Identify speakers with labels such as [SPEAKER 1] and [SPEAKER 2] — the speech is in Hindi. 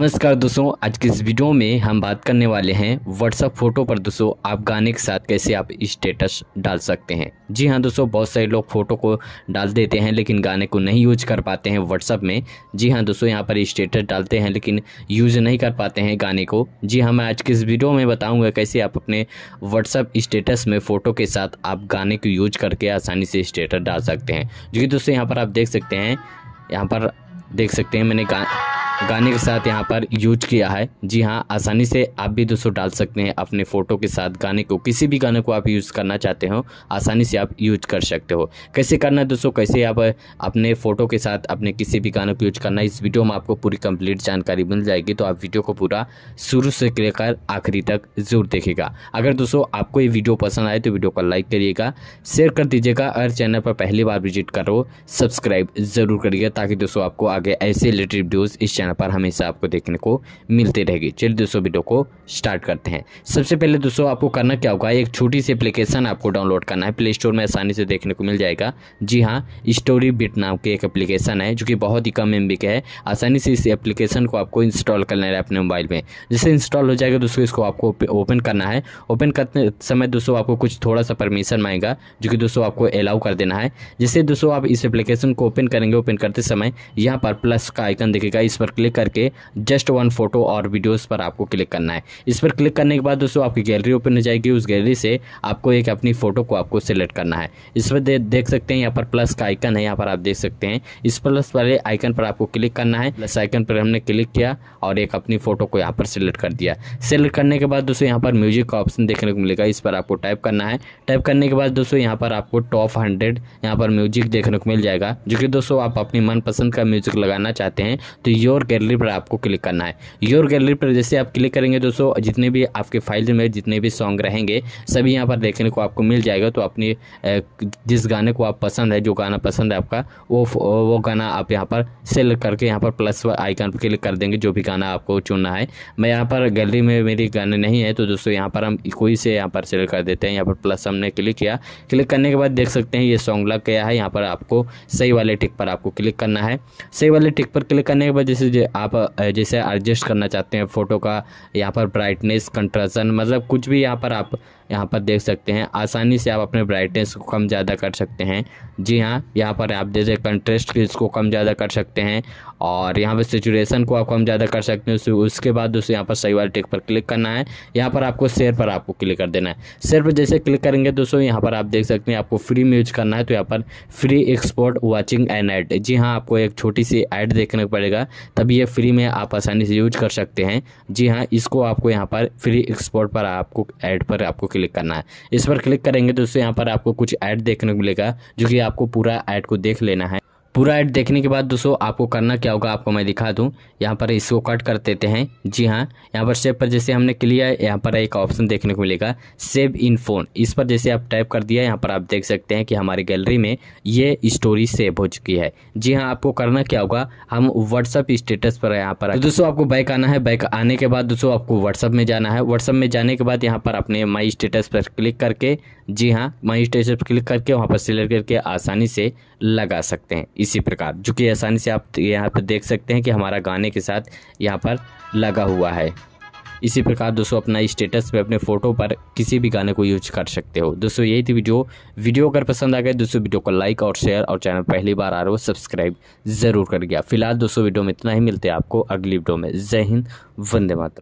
[SPEAKER 1] नमस्कार दोस्तों आज के इस वीडियो में हम बात करने वाले हैं व्हाट्सअप फ़ोटो पर दोस्तों आप गाने के साथ कैसे आप स्टेटस डाल सकते हैं जी हाँ दोस्तों बहुत सारे लोग फ़ोटो को डाल देते हैं लेकिन गाने को नहीं यूज कर पाते हैं व्हाट्सअप में जी हाँ दोस्तों यहाँ पर स्टेटस डालते हैं लेकिन यूज नहीं कर पाते हैं गाने को जी हाँ मैं आज के इस वीडियो में बताऊँगा कैसे आप अपने व्हाट्सअप स्टेटस में फ़ोटो के साथ आप गाने को यूज करके आसानी से स्टेटस डाल सकते हैं जो कि दोस्तों यहाँ पर आप देख सकते हैं यहाँ पर देख सकते हैं मैंने गा गाने के साथ यहाँ पर यूज किया है जी हाँ आसानी से आप भी दोस्तों डाल सकते हैं अपने फ़ोटो के साथ गाने को किसी भी गाने को आप यूज़ करना चाहते हो आसानी से आप यूज कर सकते हो कैसे करना है दोस्तों कैसे आप अपने फ़ोटो के साथ अपने किसी भी गाने को यूज करना इस वीडियो में आपको पूरी कंप्लीट जानकारी मिल जाएगी तो आप वीडियो को पूरा शुरू से लेकर आखिरी तक ज़रूर देखेगा अगर दोस्तों आपको ये वीडियो पसंद आए तो वीडियो को लाइक करिएगा शेयर कर दीजिएगा अगर चैनल पर पहली बार विजिट करो सब्सक्राइब ज़रूर करिएगा ताकि दोस्तों आपको आगे ऐसे रिलेटेड वीडियोज़ इस चैनल चैनल पर हमेशा आपको देखने को मिलते रहेगी चलिए दोस्तों वीडियो को स्टार्ट करते हैं सबसे पहले दोस्तों आपको करना क्या होगा एक छोटी सी एप्लीकेशन आपको डाउनलोड करना है प्ले स्टोर में आसानी से देखने को मिल जाएगा जी हाँ स्टोरी बिट नाम की एक एप्लीकेशन है जो कि बहुत ही कम एम का है आसानी से इस एप्लीकेशन को आपको इंस्टॉल कर लेना है अपने मोबाइल में जैसे इंस्टॉल हो जाएगा दोस्तों इसको आपको ओपन करना है ओपन करते समय दोस्तों आपको कुछ थोड़ा सा परमिशन मांगेगा जो कि दोस्तों आपको अलाउ कर देना है जैसे दोस्तों आप इस एप्लीकेशन को ओपन करेंगे ओपन करते समय यहाँ पर प्लस का आइकन देखेगा इस पर क्लिक करके जस्ट वन फोटो और वीडियोस पर आपको क्लिक करना है इस पर क्लिक करने के बाद दोस्तों आपकी गैलरी ओपन हो जाएगी उस गैलरी से आपको एक अपनी फ़ोटो को आपको सेलेक्ट करना है इस पर दे, देख सकते हैं यहाँ पर प्लस का आइकन है यहाँ पर आप देख सकते हैं इस प्लस वाले आइकन पर आपको क्लिक करना है प्लस आइकन पर हमने क्लिक किया और एक अपनी फ़ोटो को यहाँ पर सिलेक्ट कर दिया सेलेक्ट करने के बाद दोस्तों यहाँ पर म्यूजिक का ऑप्शन देखने को मिलेगा इस पर आपको टाइप करना है टाइप करने के बाद दोस्तों यहाँ पर आपको टॉप हंड्रेड यहाँ पर म्यूजिक देखने को मिल जाएगा जो कि दोस्तों आप अपनी मनपसंद का म्यूजिक लगाना चाहते हैं तो योर गैलरी पर आपको क्लिक करना है योर गैलरी पर जैसे आप क्लिक करेंगे दोस्तों जितने भी आपके फाइल्स में जितने भी सॉन्ग रहेंगे सभी यहाँ पर देखने को आपको मिल जाएगा तो अपनी जिस गाने को आप पसंद है जो गाना पसंद है आपका वो वो गाना आप यहाँ पर सेलेक्ट करके यहाँ पर प्लस आइकन पर क्लिक कर देंगे जो भी गाना आपको चुनना है मैं यहाँ पर गैलरी में मेरी गाने नहीं है तो दोस्तों यहाँ पर हम कोई से यहाँ पर सेलेक्ट कर देते हैं यहाँ पर प्लस हमने क्लिक किया क्लिक करने के बाद देख सकते हैं ये सॉन्ग लग गया है यहाँ पर आपको सही वाले टिक पर आपको क्लिक करना है सही वाले टिक पर क्लिक करने के बाद जैसे जैसे आप जैसे एडजस्ट करना चाहते हैं फ़ोटो का यहाँ पर ब्राइटनेस कंट्रासन मतलब कुछ भी यहाँ पर आप यहाँ पर देख सकते हैं आसानी से आप अपने ब्राइटनेस को कम ज़्यादा कर सकते हैं जी हाँ यहाँ पर आप जैसे कंट्रेस्ट इसको कम ज़्यादा कर सकते हैं और यहाँ पर सिचुएसन को आप कम ज़्यादा कर सकते हैं उसके बाद उसे यहाँ पर सही वाले टेक पर क्लिक करना है यहाँ पर आपको शेयर पर आपको क्लिक कर देना है शेयर पर जैसे क्लिक करेंगे दोस्तों यहाँ पर आप देख सकते हैं आपको फ्री में यूज करना है तो यहाँ पर free export watching an ad जी हाँ आपको एक छोटी सी ऐड देखने पड़ेगा तभी ये फ्री में आप आसानी से यूज कर सकते हैं जी हाँ इसको आपको यहाँ पर फ्री एक्सपोर्ट पर आपको ऐड पर आपको क्लिक क्लिक करना है इस पर क्लिक करेंगे तो उससे यहाँ पर आपको कुछ ऐड देखने को मिलेगा जो कि आपको पूरा ऐड को देख लेना है पूरा ऐड देखने के बाद दोस्तों आपको करना क्या होगा आपको मैं दिखा दूं यहाँ पर इसको कट कर देते हैं जी हाँ यहाँ पर सेव पर जैसे हमने क्लिया है यहाँ पर एक ऑप्शन देखने को मिलेगा सेव इन फ़ोन इस पर जैसे आप टाइप कर दिया यहाँ पर आप देख सकते हैं कि हमारी गैलरी में ये स्टोरी सेव हो चुकी है जी हाँ आपको करना क्या होगा हम व्हाट्सअप स्टेटस पर यहाँ पर तो दोस्तों आपको बाइक आना है बाइक आने के बाद दोस्तों आपको व्हाट्सअप में जाना है व्हाट्सअप में जाने के बाद यहाँ पर अपने माई स्टेटस पर क्लिक करके जी हाँ माई स्टेटस पर क्लिक करके वहाँ पर सिलेक्ट करके आसानी से लगा सकते हैं इसी प्रकार जो कि आसानी से आप यहाँ पर देख सकते हैं कि हमारा गाने के साथ यहाँ पर लगा हुआ है इसी प्रकार दोस्तों अपना स्टेटस पे अपने फ़ोटो पर किसी भी गाने को यूज कर सकते हो दोस्तों यही थी वीडियो वीडियो अगर पसंद आ गए दोस्तों वीडियो को लाइक और शेयर और चैनल पहली बार आ रहे हो सब्सक्राइब ज़रूर कर गया फिलहाल दोस्तों वीडियो में इतना ही मिलते हैं आपको अगली वीडियो में जय हिंद वंदे मातर